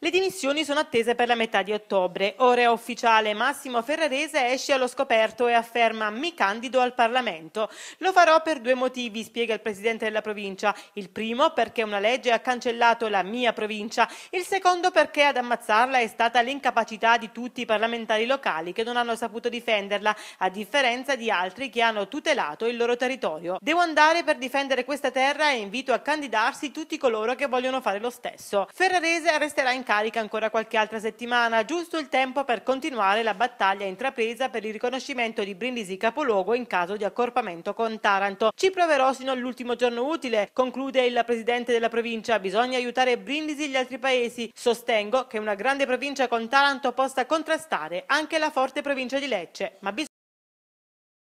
Le dimissioni sono attese per la metà di ottobre. Ora è ufficiale Massimo Ferrarese esce allo scoperto e afferma mi candido al Parlamento. Lo farò per due motivi, spiega il presidente della provincia. Il primo perché una legge ha cancellato la mia provincia, il secondo perché ad ammazzarla è stata l'incapacità di tutti i parlamentari locali che non hanno saputo difenderla, a differenza di altri che hanno tutelato il loro territorio. Devo andare per difendere questa terra e invito a candidarsi tutti coloro che vogliono fare lo stesso. Ferrarese resterà in carica carica ancora qualche altra settimana, giusto il tempo per continuare la battaglia intrapresa per il riconoscimento di Brindisi capoluogo in caso di accorpamento con Taranto. Ci proverò sino all'ultimo giorno utile, conclude il presidente della provincia. Bisogna aiutare Brindisi e gli altri paesi. Sostengo che una grande provincia con Taranto possa contrastare anche la forte provincia di Lecce, ma bisogna